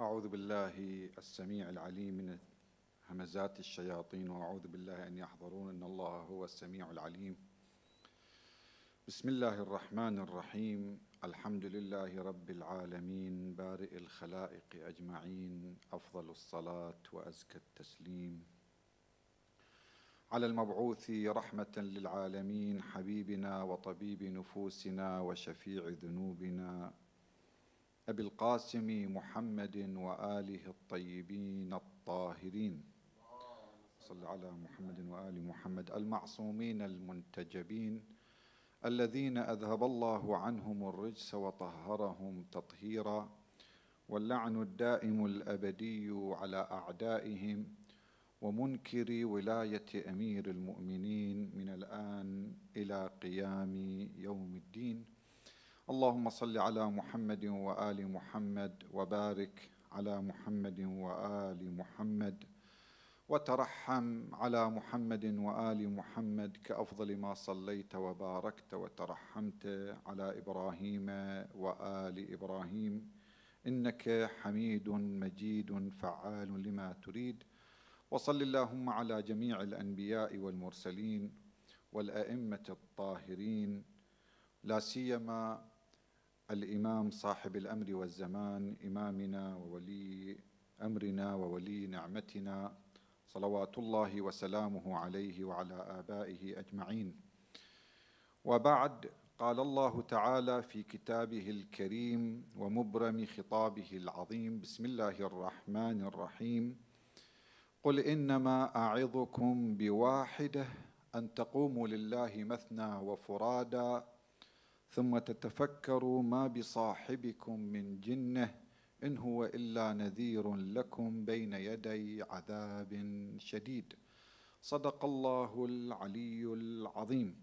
أعوذ بالله السميع العليم من همزات الشياطين وأعوذ بالله أن يحضرون إن الله هو السميع العليم بسم الله الرحمن الرحيم الحمد لله رب العالمين بارئ الخلائق أجمعين أفضل الصلاة وأزكى التسليم على المبعوث رحمة للعالمين حبيبنا وطبيب نفوسنا وشفيع ذنوبنا أبي القاسم محمد وآله الطيبين الطاهرين صل على محمد وآل محمد المعصومين المنتجبين الذين أذهب الله عنهم الرجس وطهرهم تطهيرا واللعن الدائم الأبدي على أعدائهم ومنكر ولاية أمير المؤمنين من الآن إلى قيام يوم الدين اللهم صل على محمد وآل محمد وبارك على محمد وآل محمد وترحم على محمد وآل محمد كأفضل ما صليت وباركت وترحمت على إبراهيم وآل إبراهيم إنك حميد مجيد فعال لما تريد وصل اللهم على جميع الأنبياء والمرسلين والأئمة الطاهرين لا سيما الإمام صاحب الأمر والزمان إمامنا وولي أمرنا وولي نعمتنا صلوات الله وسلامه عليه وعلى آبائه أجمعين وبعد قال الله تعالى في كتابه الكريم ومبرم خطابه العظيم بسم الله الرحمن الرحيم قل إنما أعظكم بواحدة أن تقوموا لله مثنى وفرادى ثم تتفكروا ما بصاحبكم من جنه ان هو الا نذير لكم بين يدي عذاب شديد صدق الله العلي العظيم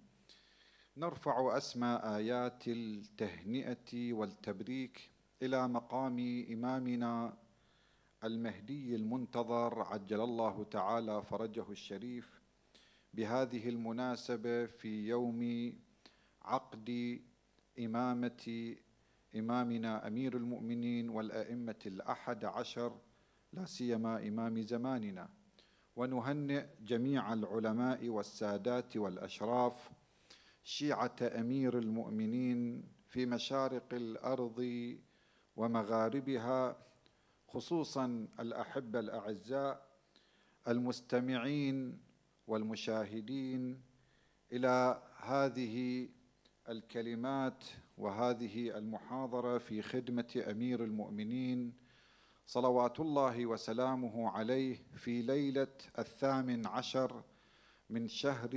نرفع اسماء ايات التهنئه والتبريك الى مقام امامنا المهدي المنتظر عجل الله تعالى فرجه الشريف بهذه المناسبه في يوم عقد إمامة إمامنا أمير المؤمنين والأئمة الأحد عشر لا سيما إمام زماننا ونهنئ جميع العلماء والسادات والأشراف شيعة أمير المؤمنين في مشارق الأرض ومغاربها خصوصا الأحبة الأعزاء المستمعين والمشاهدين إلى هذه الكلمات وهذه المحاضره في خدمه امير المؤمنين صلوات الله وسلامه عليه في ليله الثامن عشر من شهر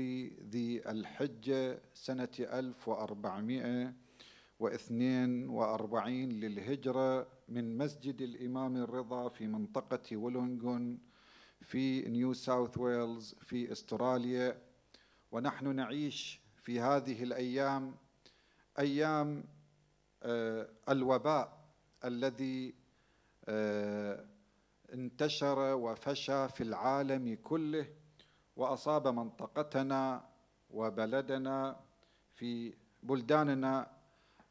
ذي الحجه سنه 1442 للهجره من مسجد الامام الرضا في منطقه ولونغون في نيو ساوث ويلز في استراليا ونحن نعيش في هذه الايام ايام آه، الوباء الذي آه، انتشر وفشى في العالم كله واصاب منطقتنا وبلدنا في بلداننا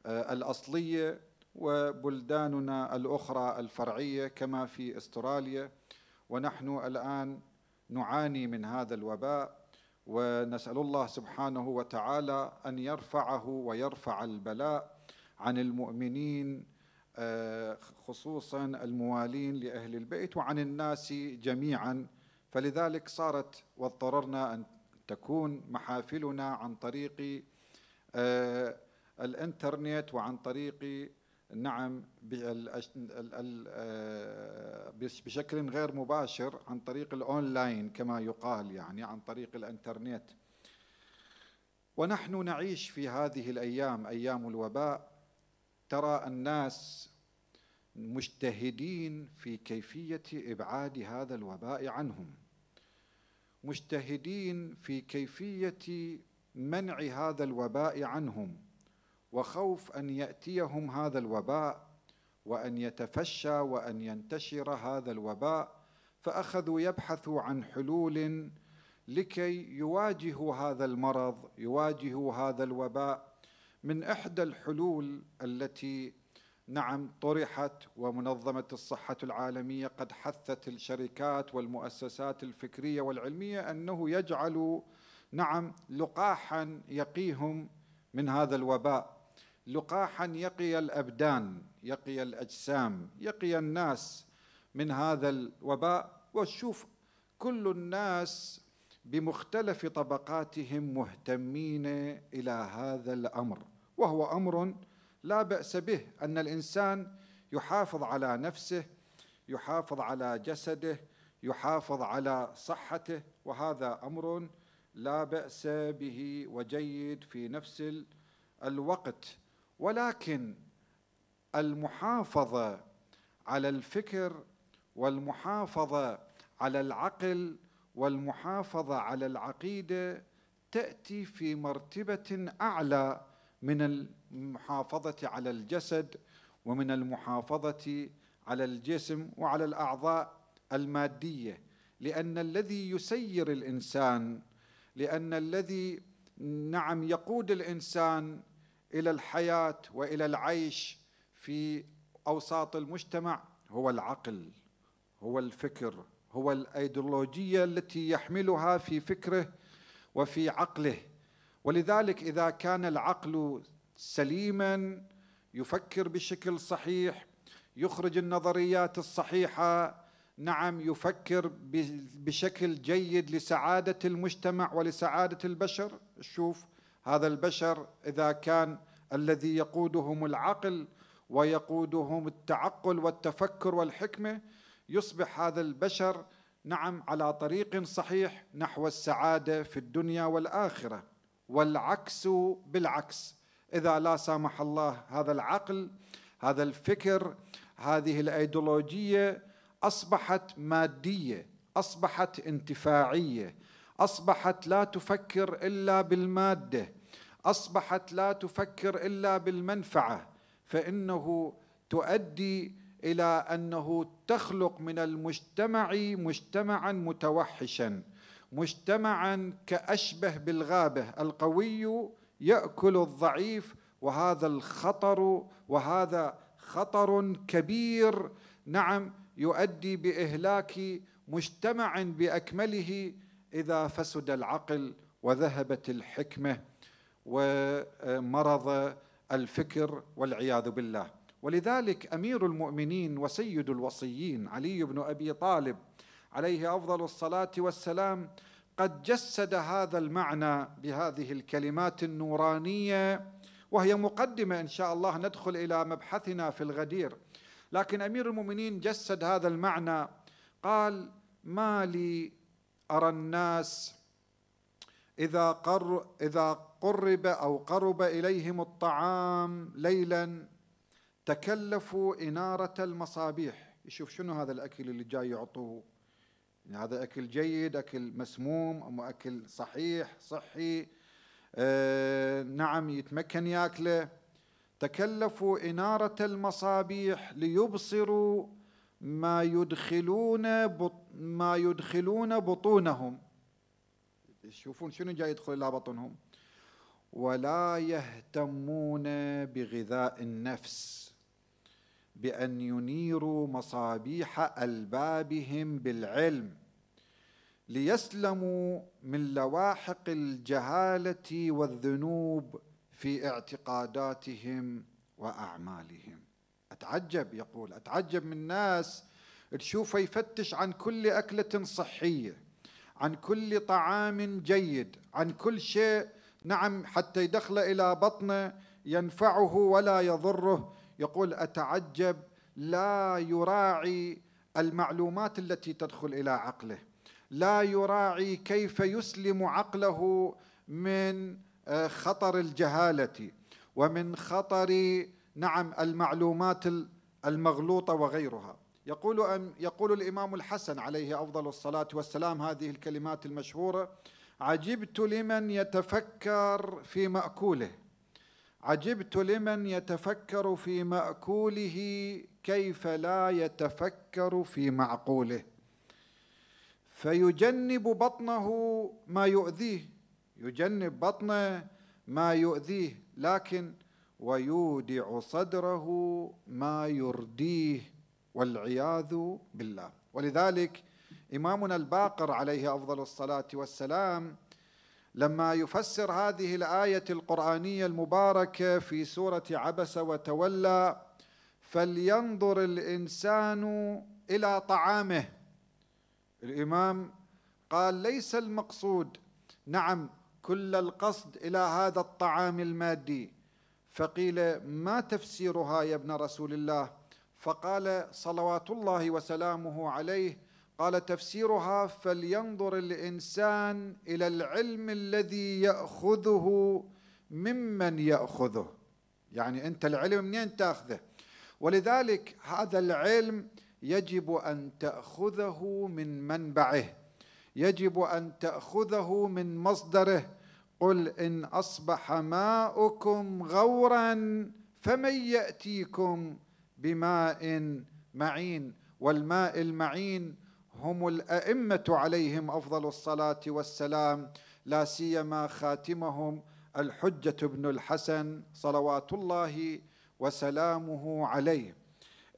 آه، الاصليه وبلداننا الاخرى الفرعيه كما في استراليا ونحن الان نعاني من هذا الوباء ونسأل الله سبحانه وتعالى أن يرفعه ويرفع البلاء عن المؤمنين آه، خصوصا الموالين لأهل البيت وعن الناس جميعا فلذلك صارت واضطررنا أن تكون محافلنا عن طريق آه، الانترنت وعن طريق نعم آه، بشكل غير مباشر عن طريق الاونلاين كما يقال يعني عن طريق الانترنت ونحن نعيش في هذه الايام ايام الوباء ترى الناس مجتهدين في كيفيه ابعاد هذا الوباء عنهم مجتهدين في كيفيه منع هذا الوباء عنهم وخوف ان ياتيهم هذا الوباء وان يتفشى وان ينتشر هذا الوباء فاخذوا يبحثوا عن حلول لكي يواجهوا هذا المرض يواجهوا هذا الوباء من احدى الحلول التي نعم طرحت ومنظمه الصحه العالميه قد حثت الشركات والمؤسسات الفكريه والعلميه انه يجعلوا نعم لقاحا يقيهم من هذا الوباء لقاحا يقي الابدان يقي الاجسام يقي الناس من هذا الوباء وشوف كل الناس بمختلف طبقاتهم مهتمين الى هذا الامر وهو امر لا باس به ان الانسان يحافظ على نفسه يحافظ على جسده يحافظ على صحته وهذا امر لا باس به وجيد في نفس الوقت ولكن المحافظه على الفكر والمحافظه على العقل والمحافظه على العقيده تاتي في مرتبه اعلى من المحافظه على الجسد ومن المحافظه على الجسم وعلى الاعضاء الماديه لان الذي يسير الانسان لان الذي نعم يقود الانسان الى الحياه والى العيش في اوساط المجتمع هو العقل هو الفكر هو الايديولوجيه التي يحملها في فكره وفي عقله ولذلك اذا كان العقل سليما يفكر بشكل صحيح يخرج النظريات الصحيحه نعم يفكر بشكل جيد لسعاده المجتمع ولسعاده البشر شوف هذا البشر إذا كان الذي يقودهم العقل ويقودهم التعقل والتفكر والحكمة يصبح هذا البشر نعم على طريق صحيح نحو السعادة في الدنيا والآخرة والعكس بالعكس إذا لا سامح الله هذا العقل هذا الفكر هذه الايديولوجيه اصبحت ماديه اصبحت انتفاعيه اصبحت لا تفكر الا بالماده اصبحت لا تفكر الا بالمنفعه فانه تؤدي الى انه تخلق من المجتمع مجتمعا متوحشا مجتمعا كاشبه بالغابه القوي ياكل الضعيف وهذا الخطر وهذا خطر كبير نعم يؤدي باهلاك مجتمع باكمله اذا فسد العقل وذهبت الحكمه ومرض الفكر والعياذ بالله ولذلك امير المؤمنين وسيد الوصيين علي بن ابي طالب عليه افضل الصلاه والسلام قد جسد هذا المعنى بهذه الكلمات النورانيه وهي مقدمه ان شاء الله ندخل الى مبحثنا في الغدير لكن امير المؤمنين جسد هذا المعنى قال ما لي ارى الناس اذا قر اذا قرب أو قرب إليهم الطعام ليلا تكلفوا إنارة المصابيح يشوف شنو هذا الأكل اللي جاي يعطوه يعني هذا أكل جيد أكل مسموم أم أكل صحيح صحي آه نعم يتمكن ياكله تكلفوا إنارة المصابيح ليبصروا ما يدخلون ما يدخلون بطونهم يشوفون شنو جاي يدخل إلى بطنهم ولا يهتمون بغذاء النفس بان ينيروا مصابيح البابهم بالعلم ليسلموا من لواحق الجهاله والذنوب في اعتقاداتهم واعمالهم اتعجب يقول اتعجب من الناس تشوفه يفتش عن كل اكله صحيه عن كل طعام جيد عن كل شيء نعم حتى يدخل إلى بطنه ينفعه ولا يضره يقول أتعجب لا يراعي المعلومات التي تدخل إلى عقله لا يراعي كيف يسلم عقله من آه، خطر الجهالة ومن خطر نعم المعلومات المغلوطة وغيرها يقول, يقول الإمام الحسن عليه أفضل الصلاة والسلام هذه الكلمات المشهورة عجبت لمن يتفكر في مأكوله عجبت لمن يتفكر في مأكوله كيف لا يتفكر في معقوله فيجنب بطنه ما يؤذيه يجنب بطنه ما يؤذيه لكن ويودع صدره ما يرديه والعياذ بالله ولذلك إمامنا الباقر عليه أفضل الصلاة والسلام لما يفسر هذه الآية القرآنية المباركة في سورة عبس وتولى فلينظر الإنسان إلى طعامه الإمام قال ليس المقصود نعم كل القصد إلى هذا الطعام المادي فقيل ما تفسيرها يا ابن رسول الله فقال صلوات الله وسلامه عليه قال تفسيرها فلينظر الانسان الى العلم الذي ياخذه ممن ياخذه يعني انت العلم منين تاخذه ولذلك هذا العلم يجب ان تاخذه من منبعه يجب ان تاخذه من مصدره قل ان اصبح ماؤكم غورا فمن ياتيكم بماء معين والماء المعين هم الائمه عليهم افضل الصلاه والسلام لا سيما خاتمهم الحجه بن الحسن صلوات الله وسلامه عليه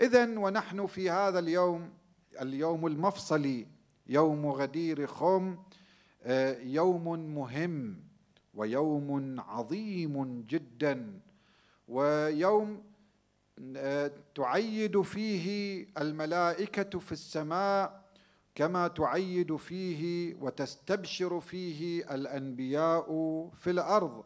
اذا ونحن في هذا اليوم اليوم المفصلي يوم غدير خم آه، يوم مهم ويوم عظيم جدا ويوم آه، تعيد فيه الملائكه في السماء كما تعيد فيه وتستبشر فيه الانبياء في الارض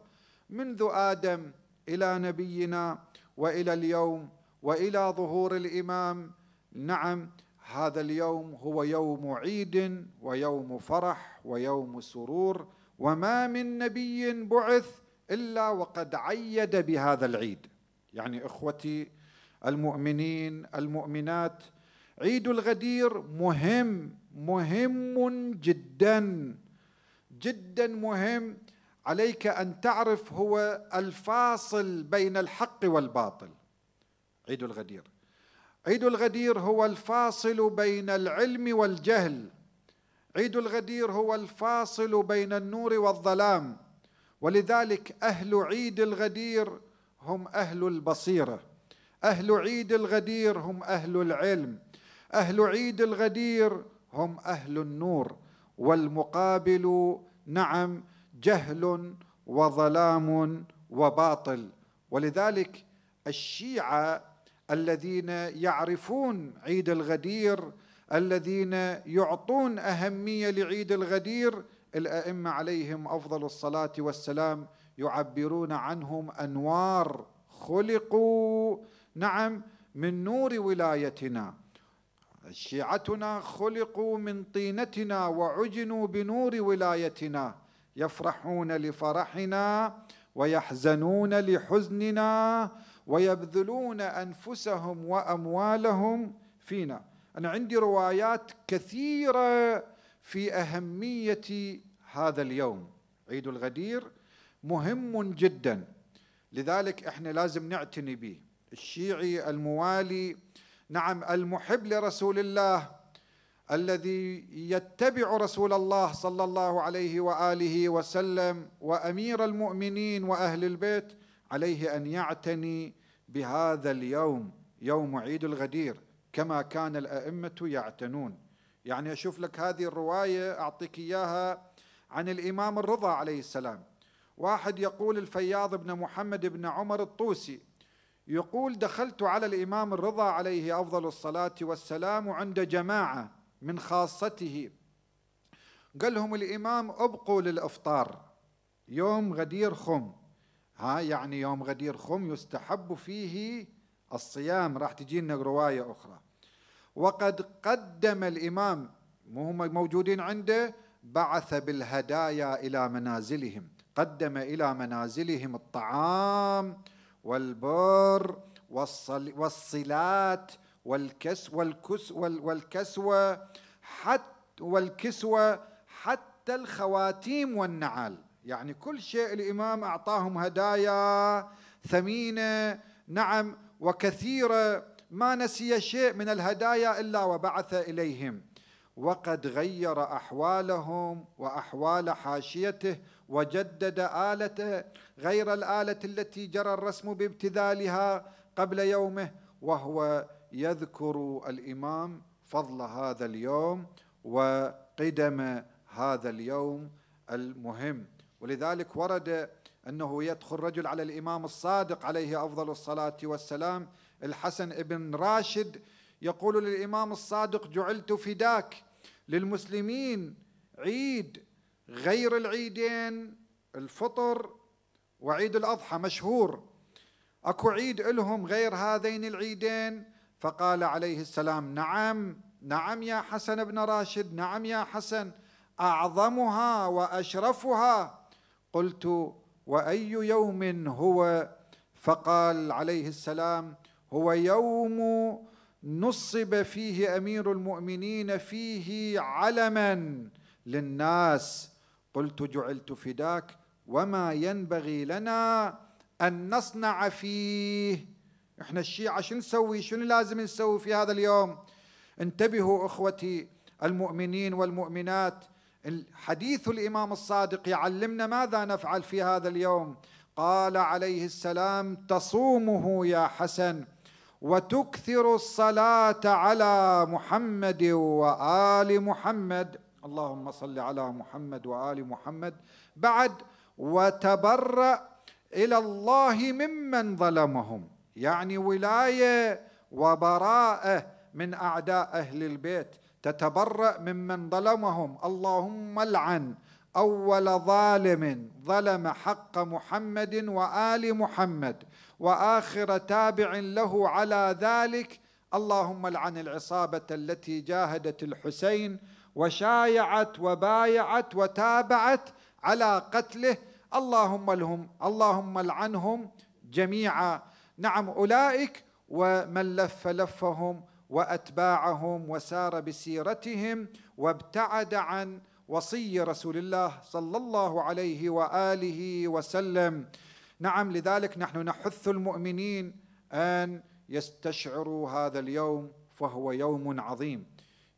منذ ادم الى نبينا والى اليوم والى ظهور الامام نعم هذا اليوم هو يوم عيد ويوم فرح ويوم سرور وما من نبي بعث الا وقد عيد بهذا العيد يعني اخوتي المؤمنين المؤمنات عيد الغدير مهم مهم جدا جدا مهم عليك ان تعرف هو الفاصل بين الحق والباطل عيد الغدير عيد الغدير هو الفاصل بين العلم والجهل عيد الغدير هو الفاصل بين النور والظلام ولذلك اهل عيد الغدير هم اهل البصيره اهل عيد الغدير هم اهل العلم أهل عيد الغدير هم أهل النور والمقابل نعم جهل وظلام وباطل ولذلك الشيعة الذين يعرفون عيد الغدير الذين يعطون أهمية لعيد الغدير الأئمة عليهم أفضل الصلاة والسلام يعبرون عنهم أنوار خلقوا نعم من نور ولايتنا شيعتنا خلقوا من طينتنا وعجنوا بنور ولايتنا يفرحون لفرحنا ويحزنون لحزننا ويبذلون انفسهم واموالهم فينا انا عندي روايات كثيره في اهميه هذا اليوم عيد الغدير مهم جدا لذلك احنا لازم نعتني به الشيعي الموالي نعم المحب لرسول الله الذي يتبع رسول الله صلى الله عليه واله وسلم وامير المؤمنين واهل البيت عليه ان يعتني بهذا اليوم يوم عيد الغدير كما كان الائمه يعتنون يعني اشوف لك هذه الروايه اعطيك اياها عن الامام الرضا عليه السلام واحد يقول الفياض بن محمد بن عمر الطوسي يقول دخلت على الإمام الرضا عليه أفضل الصلاة والسلام عند جماعة من خاصته قال لهم الإمام أبقوا للإفطار يوم غدير خم ها يعني يوم غدير خم يستحب فيه الصيام راح تجينا رواية أخرى وقد قدم الإمام وهم موجودين عنده بعث بالهدايا إلى منازلهم قدم إلى منازلهم الطعام والبر والصلات والكس والكس والكسوة حتى والكسوة حتى الخواتيم والنعال يعني كل شيء الإمام أعطاهم هدايا ثمينة نعم وكثيرة ما نسي شيء من الهدايا إلا وبعث إليهم وقد غير أحوالهم وأحوال حاشيته وجدد آلته غير الآلة التي جرى الرسم بابتذالها قبل يومه وهو يذكر الإمام فضل هذا اليوم وقدم هذا اليوم المهم ولذلك ورد أنه يدخل رجل على الإمام الصادق عليه أفضل الصلاة والسلام الحسن ابن راشد يقول للإمام الصادق جعلت فداك للمسلمين عيد غير العيدين الفطر وعيد الأضحى مشهور أكو عيد إلهم غير هذين العيدين فقال عليه السلام نعم نعم يا حسن بن راشد نعم يا حسن أعظمها وأشرفها قلت وأي يوم هو فقال عليه السلام هو يوم نصب فيه امير المؤمنين فيه علما للناس قلت جعلت فداك وما ينبغي لنا أن نصنع فيه إحنا الشيعة شو نسوي شنو لازم نسوي في هذا اليوم انتبهوا أخوتي المؤمنين والمؤمنات حديث الإمام الصادق يعلمنا ماذا نفعل في هذا اليوم قال عليه السلام تصومه يا حسن وتكثر الصلاة على محمد وآل محمد اللهم صل على محمد وآل محمد بعد وتبرأ إلى الله ممن ظلمهم يعني ولاية وبراءة من أعداء أهل البيت تتبرأ ممن ظلمهم اللهم لعن أول ظالم ظلم حق محمد وآل محمد وآخر تابع له على ذلك اللهم لعن العصابة التي جاهدت الحسين وشايعت وبايعت وتابعت على قتله اللهم لهم اللهم لعنهم جميعا نعم اولئك ومن لف لفهم واتباعهم وسار بسيرتهم وابتعد عن وصي رسول الله صلى الله عليه واله وسلم نعم لذلك نحن نحث المؤمنين ان يستشعروا هذا اليوم فهو يوم عظيم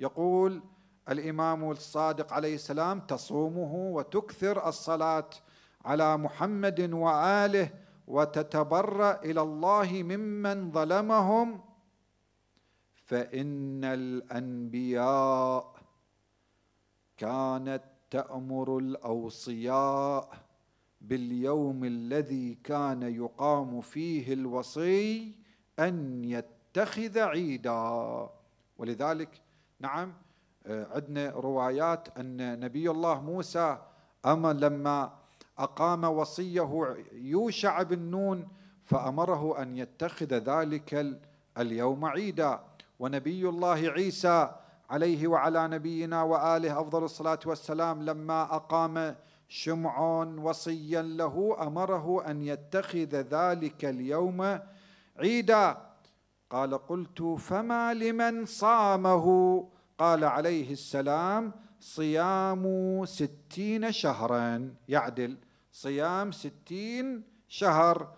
يقول الإمام الصادق عليه السلام تصومه وتكثر الصلاة على محمد وآله وتتبرأ إلى الله ممن ظلمهم فإن الأنبياء كانت تأمر الأوصياء باليوم الذي كان يقام فيه الوصي أن يتخذ عيدا ولذلك نعم آه، عندنا روايات أن نبي الله موسى أما لما أقام وصيه يوشع بن نون فأمره أن يتخذ ذلك اليوم عيدا ونبي الله عيسى عليه وعلى نبينا وآله أفضل الصلاة والسلام لما أقام شمعون وصيا له أمره أن يتخذ ذلك اليوم عيدا قال قلت فما لمن صامه قال عليه السلام صيام ستين شهرا يعدل صيام ستين شهر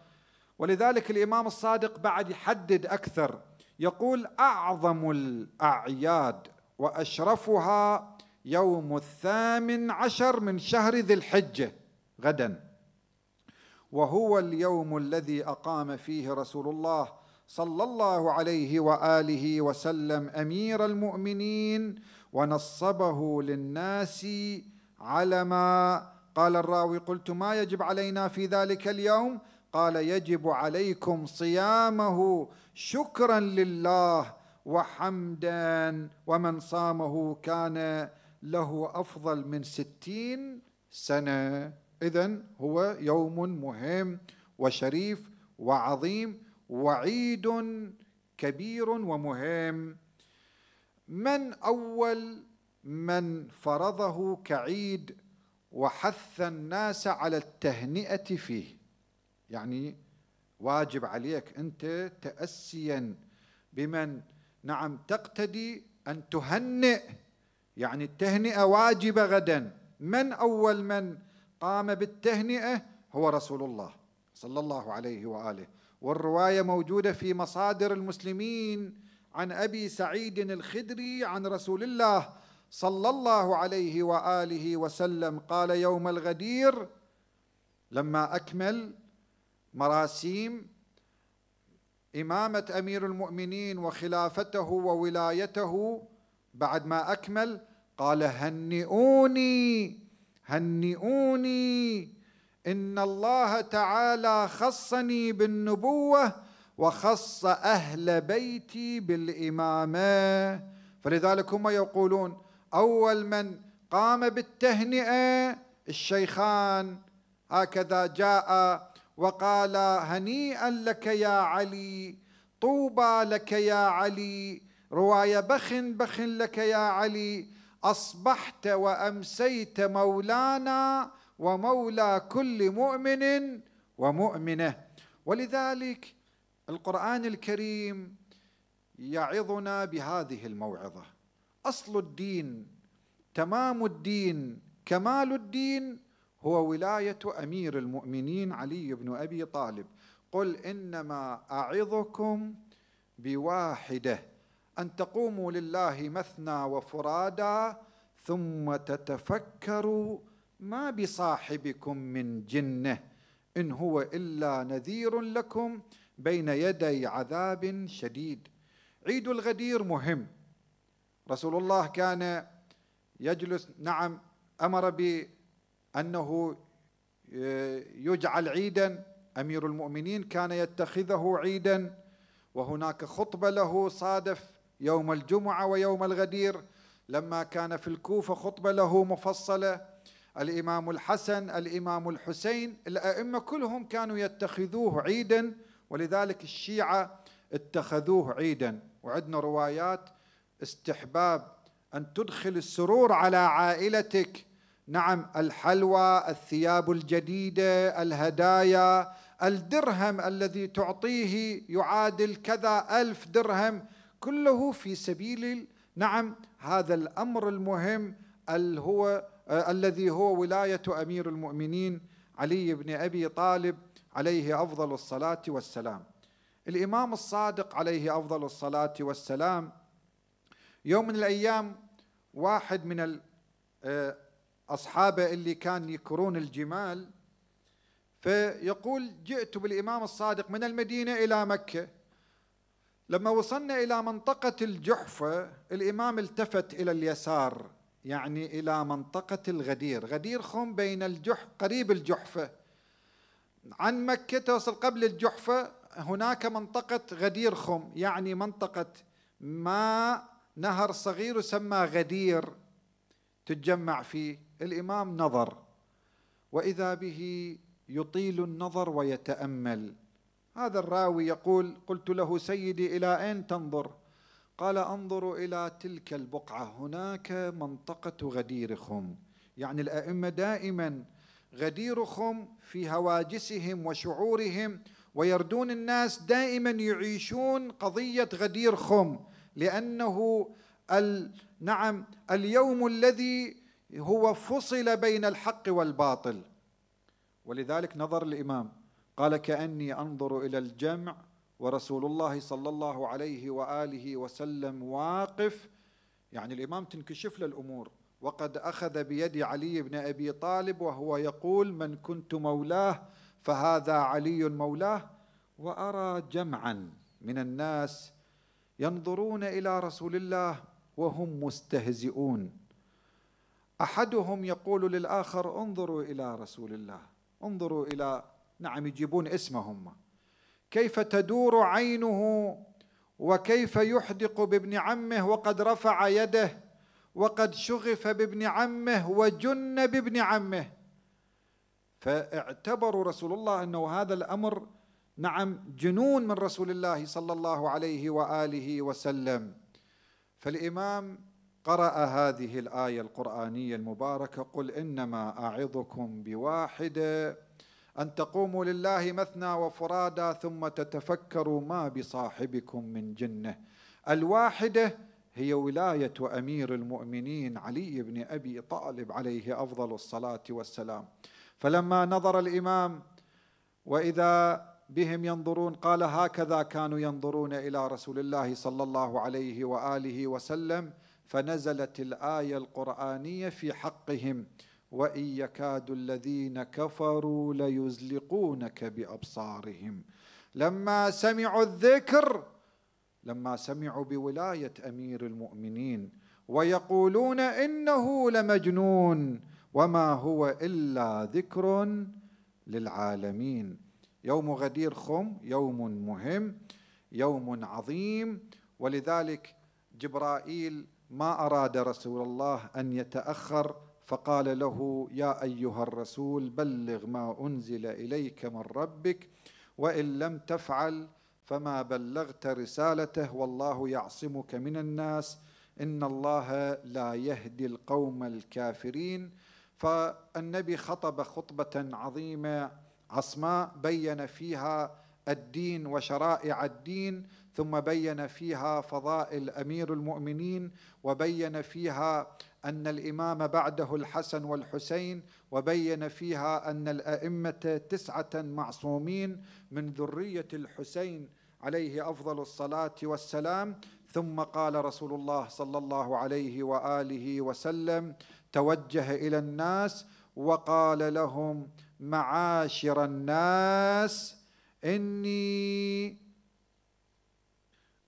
ولذلك الإمام الصادق بعد يحدد أكثر يقول أعظم الأعياد وأشرفها يوم الثامن عشر من شهر ذي الحجة غدا وهو اليوم الذي أقام فيه رسول الله صلى الله عليه واله وسلم امير المؤمنين ونصبه للناس على ما قال الراوي قلت ما يجب علينا في ذلك اليوم قال يجب عليكم صيامه شكرا لله وحمدا ومن صامه كان له أفضل من ستين سنة إذا هو يوم مهم وشريف وعظيم وعيد كبير ومهم من أول من فرضه كعيد وحث الناس على التهنئة فيه يعني واجب عليك أنت تأسيا بمن نعم تقتدي أن تهنئ يعني التهنئة واجبة غدا من أول من قام بالتهنئة هو رسول الله صلى الله عليه وآله والرواية موجودة في مصادر المسلمين عن أبي سعيد الخدري عن رسول الله صلى الله عليه وآله وسلم قال يوم الغدير لما أكمل مراسيم إمامة أمير المؤمنين وخلافته وولايته بعد ما أكمل قال هنئوني هنئوني ان الله تعالى خصني بالنبوه وخص اهل بيتي بالامامه فلذلك هم يقولون اول من قام بالتهنئه الشيخان هكذا جاء وقال هنيئا لك يا علي طوبى لك يا علي روايه بخ بخ لك يا علي اصبحت وامسيت مولانا ومولى كل مؤمن ومؤمنه ولذلك القران الكريم يعظنا بهذه الموعظه اصل الدين تمام الدين كمال الدين هو ولايه امير المؤمنين علي بن ابي طالب قل انما اعظكم بواحده ان تقوموا لله مثنى وفرادا ثم تتفكروا ما بصاحبكم من جنه ان هو الا نذير لكم بين يدي عذاب شديد عيد الغدير مهم رسول الله كان يجلس نعم امر بانه آه، يجعل عيدا امير المؤمنين كان يتخذه عيدا وهناك خطبه له صادف يوم الجمعه ويوم الغدير لما كان في الكوفه خطبه له مفصله الإمام الحسن الإمام الحسين الأئمة كلهم كانوا يتخذوه عيدا ولذلك الشيعة اتخذوه عيدا وعندنا روايات استحباب أن تدخل السرور على عائلتك نعم الحلوى الثياب الجديدة الهدايا الدرهم الذي تعطيه يعادل كذا ألف درهم كله في سبيل نعم هذا الأمر المهم اللي هو آه، الذي هو ولاية أمير المؤمنين علي بن أبي طالب عليه أفضل الصلاة والسلام الإمام الصادق عليه أفضل الصلاة والسلام يوم من الأيام واحد من آه، أصحابه اللي كان يكرون الجمال فيقول جئت بالإمام الصادق من المدينة إلى مكة لما وصلنا إلى منطقة الجحفة الإمام التفت إلى اليسار يعني إلى منطقة الغدير غدير خم بين الجح قريب الجحفة عن مكة توصل قبل الجحفة هناك منطقة غدير خم يعني منطقة ماء نهر صغير يسمى غدير تتجمع فيه الإمام نظر وإذا به يطيل النظر ويتأمل هذا الراوي يقول قلت له سيدي إلى أين تنظر قال انظروا الى تلك البقعه هناك منطقه غديركم يعني الائمه دائما غديرهم في هواجسهم وشعورهم ويردون الناس دائما يعيشون قضيه غديرهم لانه ال... نعم اليوم الذي هو فصل بين الحق والباطل ولذلك نظر الامام قال كاني انظر الى الجمع ورسول الله صلى الله عليه واله وسلم واقف يعني الامام تنكشف له الامور وقد اخذ بيد علي بن ابي طالب وهو يقول من كنت مولاه فهذا علي مولاه وارى جمعا من الناس ينظرون الى رسول الله وهم مستهزئون احدهم يقول للاخر انظروا الى رسول الله انظروا الى نعم يجيبون اسمهم كيف تدور عينه وكيف يحدق بابن عمه وقد رفع يده وقد شغف بابن عمه وجن بابن عمه فاعتبروا رسول الله انه هذا الامر نعم جنون من رسول الله صلى الله عليه واله وسلم فالامام قرأ هذه الآية القرآنية المباركة قل إنما أعظكم بواحدة أن تقوموا لله مثنى وفرادى ثم تتفكروا ما بصاحبكم من جنة الواحدة هي ولاية أمير المؤمنين علي بن أبي طالب عليه أفضل الصلاة والسلام فلما نظر الإمام وإذا بهم ينظرون قال هكذا كانوا ينظرون إلى رسول الله صلى الله عليه وآله وسلم فنزلت الآية القرآنية في حقهم وإن يكاد الذين كفروا ليزلقونك بأبصارهم لما سمعوا الذكر لما سمعوا بولاية أمير المؤمنين ويقولون إنه لمجنون وما هو إلا ذكر للعالمين يوم غدير خم يوم مهم يوم عظيم ولذلك جبرائيل ما أراد رسول الله أن يتأخر فقال له يا ايها الرسول بلغ ما انزل اليك من ربك وان لم تفعل فما بلغت رسالته والله يعصمك من الناس ان الله لا يهدي القوم الكافرين فالنبي خطب خطبه عظيمه عصماء بين فيها الدين وشرائع الدين ثم بين فيها فضائل امير المؤمنين وبين فيها أن الإمام بعده الحسن والحسين وبين فيها أن الأئمة تسعة معصومين من ذرية الحسين عليه أفضل الصلاة والسلام ثم قال رسول الله صلى الله عليه وآله وسلم توجه إلى الناس وقال لهم معاشر الناس إني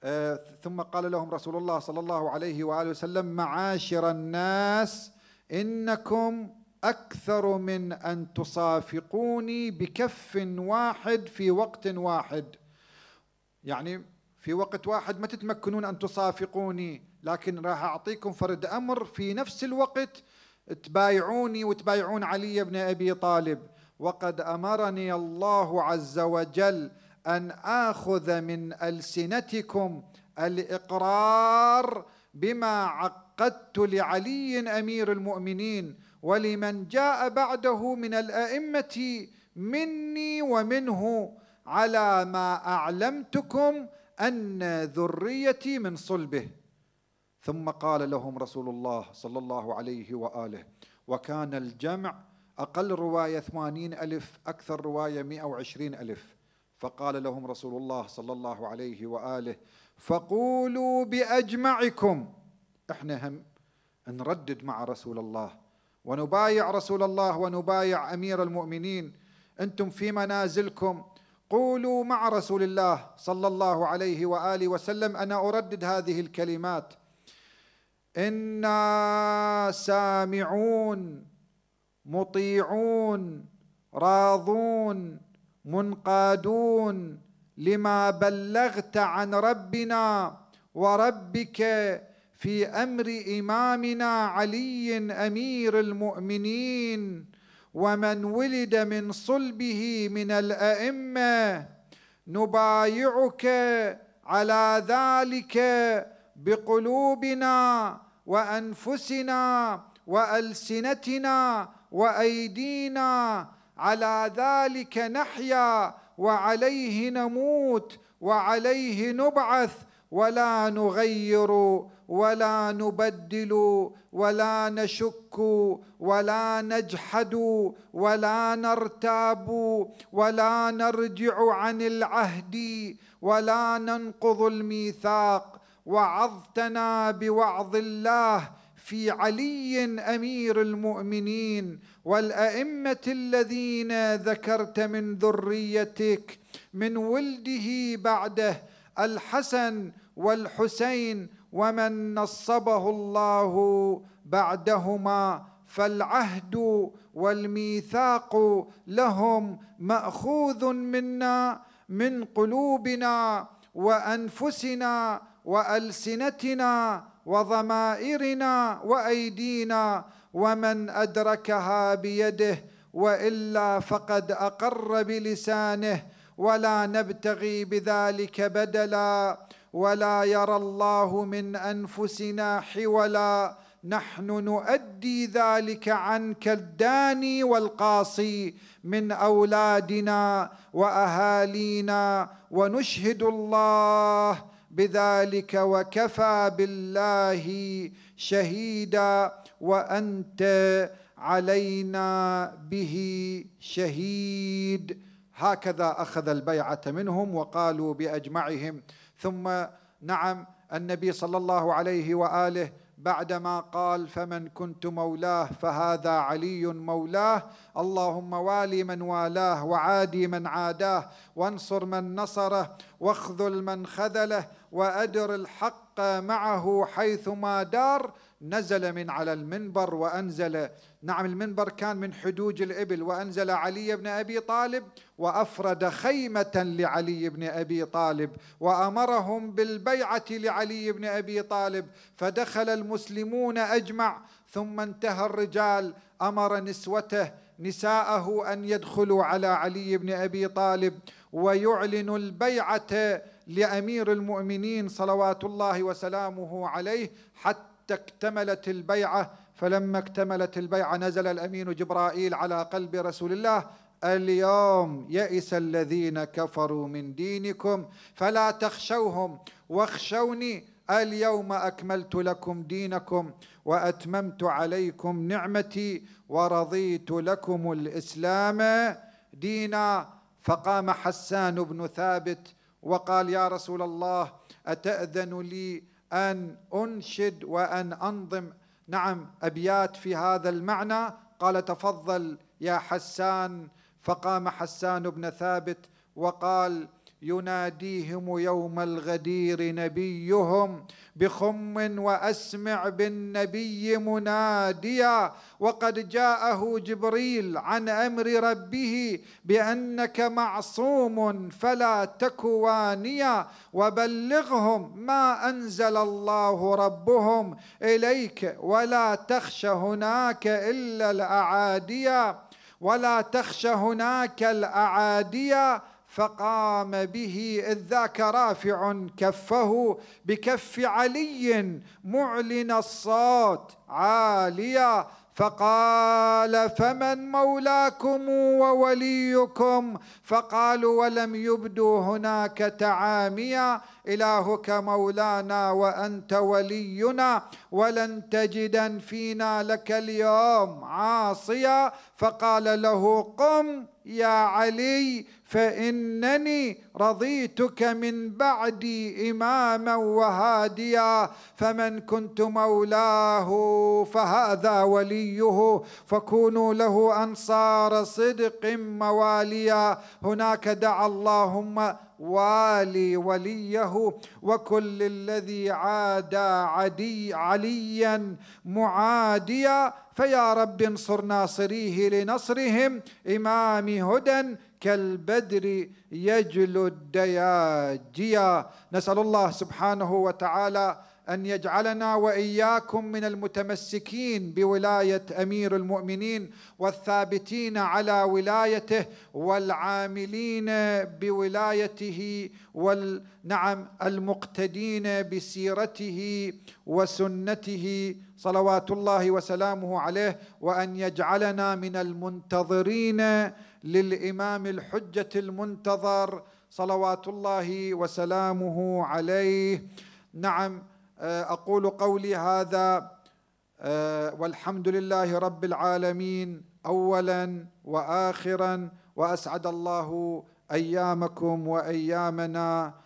آه، ثم قال لهم رسول الله صلى الله عليه وآله وسلم معاشر الناس إنكم أكثر من أن تصافقوني بكف واحد في وقت واحد يعني في وقت واحد ما تتمكنون أن تصافقوني لكن راح أعطيكم فرد أمر في نفس الوقت تبايعوني وتبايعون علي بن أبي طالب وقد أمرني الله عز وجل أن آخذ من ألسنتكم الإقرار بما عقدت لعلي أمير المؤمنين ولمن جاء بعده من الأئمة مني ومنه على ما أعلمتكم أن ذريتي من صلبه ثم قال لهم رسول الله صلى الله عليه وآله وكان الجمع أقل رواية ثمانين ألف أكثر رواية مئة وعشرين ألف فقال لهم رسول الله صلى الله عليه واله فقولوا باجمعكم احنا هم نردد مع رسول الله ونبايع رسول الله ونبايع امير المؤمنين انتم في منازلكم قولوا مع رسول الله صلى الله عليه واله وسلم انا اردد هذه الكلمات انا سامعون مطيعون راضون منقادون لما بلغت عن ربنا وربك في امر امامنا علي امير المؤمنين ومن ولد من صلبه من الائمه نبايعك على ذلك بقلوبنا وانفسنا والسنتنا وايدينا على ذلك نحيا وعليه نموت وعليه نبعث ولا نغير ولا نبدل ولا نشك ولا نجحد ولا نرتاب ولا نرجع عن العهد ولا ننقض الميثاق وعظتنا بوعظ الله في علي امير المؤمنين والأئمة الذين ذكرت من ذريتك من ولده بعده الحسن والحسين ومن نصبه الله بعدهما فالعهد والميثاق لهم ماخوذ منا من قلوبنا وانفسنا والسنتنا وضمائرنا وايدينا ومن أدركها بيده وإلا فقد أقر بلسانه ولا نبتغي بذلك بدلا ولا يرى الله من أنفسنا حولا نحن نؤدي ذلك عنك الداني والقاصي من أولادنا وأهالينا ونشهد الله بذلك وكفى بالله شهيدا وأنت علينا به شهيد هكذا أخذ البيعة منهم وقالوا بأجمعهم ثم نعم النبي صلى الله عليه وآله بعدما قال فمن كنت مولاه فهذا علي مولاه اللهم والي من والاه وعادي من عاداه وانصر من نصره واخذل من خذله وادر الحق معه حيثما دار نزل من على المنبر وأنزل نعم المنبر كان من حدوج الإبل وأنزل علي بن أبي طالب وأفرد خيمة لعلي بن أبي طالب وأمرهم بالبيعة لعلي بن أبي طالب فدخل المسلمون أجمع ثم انتهى الرجال أمر نسوته نساءه أن يدخلوا على علي بن أبي طالب ويعلن البيعة لأمير المؤمنين صلوات الله وسلامه عليه حتى حتى اكتملت البيعة فلما اكتملت البيعة نزل الأمين جبرائيل على قلب رسول الله اليوم يئس الذين كفروا من دينكم فلا تخشوهم واخشوني اليوم اكملت لكم دينكم واتممت عليكم نعمتي ورضيت لكم الاسلام دينا فقام حسان بن ثابت وقال يا رسول الله اتاذن لي أن أنشد وأن أنظم نعم أبيات في هذا المعنى قال تفضل يا حسان فقام حسان بن ثابت وقال يناديهم يوم الغدير نبيهم بخم واسمع بالنبي مناديا وقد جاءه جبريل عن امر ربه بانك معصوم فلا تكوانيا وبلغهم ما انزل الله ربهم اليك ولا تخش هناك الا الاعاديا ولا تخش هناك الاعاديا فقام به إذ ذاك رافع كفه بكف علي معلن الصوت عاليا فقال فمن مولاكم ووليكم فقالوا ولم يبدوا هناك تعاميا إلهك مولانا وأنت ولينا ولن تجدا فينا لك اليوم عاصيا فقال له قم يا علي فانني رضيتك من بعدي اماما وهاديا فمن كنت مولاه فهذا وليه فكونوا له انصار صدق مواليا هناك دعا اللهم والي وليه وكل الذي عادى عدي عليا معاديا فيا رب انصر ناصريه لنصرهم امام هدى كالبدر يجلو الدياجيا نسال الله سبحانه وتعالى ان يجعلنا واياكم من المتمسكين بولايه امير المؤمنين والثابتين على ولايته والعاملين بولايته والنعم المقتدين بسيرته وسنته صلوات الله وسلامه عليه وان يجعلنا من المنتظرين للامام الحجه المنتظر صلوات الله وسلامه عليه نعم آه، اقول قولي هذا آه، والحمد لله رب العالمين اولا واخرا واسعد الله ايامكم وايامنا